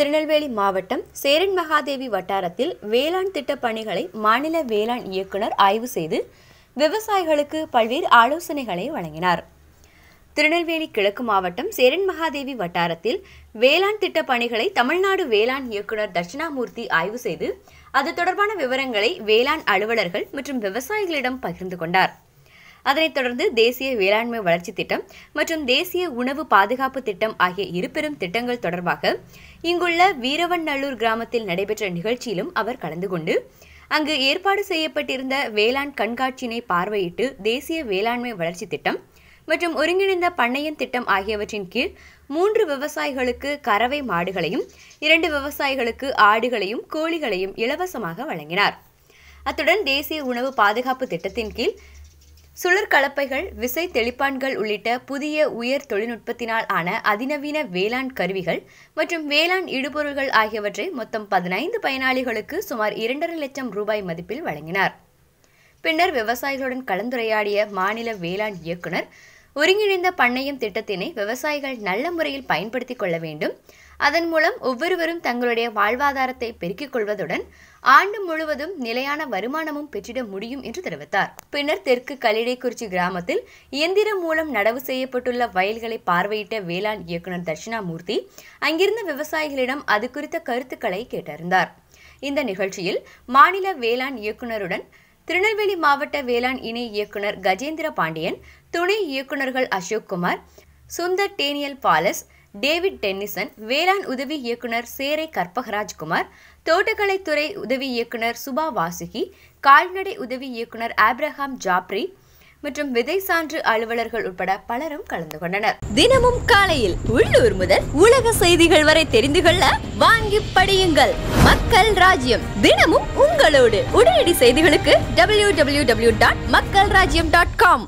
திருநெல்வேலி மாவட்டம் சேரன் மகாதேவி வட்டாரத்தில் வேளாண் திட்டப் பணிகளை மாநில வேளாண் இயக்குனர் ஆய்வு செய்து விவசாயிகளுக்கு பல்வேறு ஆலோசனைகளை வழங்கினார் திருநெல்வேலி கிழக்கு மாவட்டம் சேரன் மகாதேவி வட்டாரத்தில் வேளாண் திட்டப் பணிகளை தமிழ்நாடு வேளாண் இயக்குனர் தட்சிணாமூர்த்தி ஆய்வு செய்து அது தொடர்பான விவரங்களை வேளாண் அலுவலர்கள் மற்றும் விவசாயிகளிடம் பகிர்ந்து கொண்டார் அதனைத் தொடர்ந்து தேசிய வேளாண்மை வளர்ச்சி திட்டம் மற்றும் தேசிய உணவு பாதுகாப்பு திட்டம் ஆகிய இரு பெரும் திட்டங்கள் தொடர்பாக இங்குள்ள வீரவநல்லூர் கிராமத்தில் நடைபெற்ற நிகழ்ச்சியிலும் அவர் கலந்து கொண்டு அங்கு ஏற்பாடு செய்யப்பட்டிருந்த வேளாண் கண்காட்சியினை பார்வையிட்டு தேசிய வேளாண்மை வளர்ச்சி திட்டம் மற்றும் ஒருங்கிணைந்த பண்ணையன் திட்டம் ஆகியவற்றின் கீழ் மூன்று விவசாயிகளுக்கு கறவை மாடுகளையும் இரண்டு விவசாயிகளுக்கு ஆடுகளையும் கோழிகளையும் இலவசமாக வழங்கினார் அத்துடன் தேசிய உணவு பாதுகாப்பு திட்டத்தின் கீழ் சுழற்கலப்பைகள் விசை தெளிப்பான்கள் உள்ளிட்ட புதிய உயர் தொழில்நுட்பத்தினால் ஆன அதிநவீன வேளாண் கருவிகள் மற்றும் வேளாண் இடுபொருள்கள் ஆகியவற்றை மொத்தம் பதினைந்து பயனாளிகளுக்கு சுமார் இரண்டரை லட்சம் ரூபாய் மதிப்பில் வழங்கினார் பின்னர் விவசாயிகளுடன் கலந்துரையாடிய மாநில வேளாண் இயக்குனர் ஒருங்கிணைந்த பண்ணையம் திட்டத்தினை விவசாயிகள் நல்ல முறையில் பயன்படுத்திக் கொள்ள வேண்டும் அதன் மூலம் ஒவ்வொருவரும் தங்களுடைய வாழ்வாதாரத்தை பெருக்கிக் கொள்வதுடன் ஆண்டு முழுவதும் நிலையான வருமானமும் பெற்றிட முடியும் என்று தெரிவித்தார் பின்னர் தெற்கு கலிடைக்குறிச்சி கிராமத்தில் இயந்திரம் மூலம் நடவு செய்யப்பட்டுள்ள வயல்களை பார்வையிட்ட வேளாண் இயக்குநர் தட்சிணாமூர்த்தி அங்கிருந்த விவசாயிகளிடம் அது குறித்த கருத்துக்களை கேட்டறிந்தார் இந்த நிகழ்ச்சியில் மாநில வேளாண் இயக்குநருடன் திருநெல்வேலி மாவட்ட வேளாண் இணை இயக்குநர் கஜேந்திர பாண்டியன் துணை இயக்குநர்கள் அசோக்குமார் சுந்தர் டேனியல் பாலஸ் டேவிட் டென்னிசன் வேளாண் உதவி இயக்குனர் சேரை கற்பகராஜ்குமார் தோட்டக்கலைத்துறை உதவி இயக்குனர் சுபா வாசுகி கால்நடை உதவி இயக்குனர் ஆப்ரஹாம் ஜாப்ரி மற்றும் விதை சான்று அலுவலர்கள் உட்பட பலரும் கலந்து கொண்டனர் தினமும் காலையில் உள்ளூர் முதல் உலக செய்திகள் வரை தெரிந்து கொள்ள வாங்கி படியுங்கள் மக்கள் ராஜ்யம் தினமும் உங்களோடு உடனடி செய்திகளுக்கு டபிள்யூ டபிள்யூ டபிள்யூ டாட் மக்கள் ராஜ்யம் டாட் காம்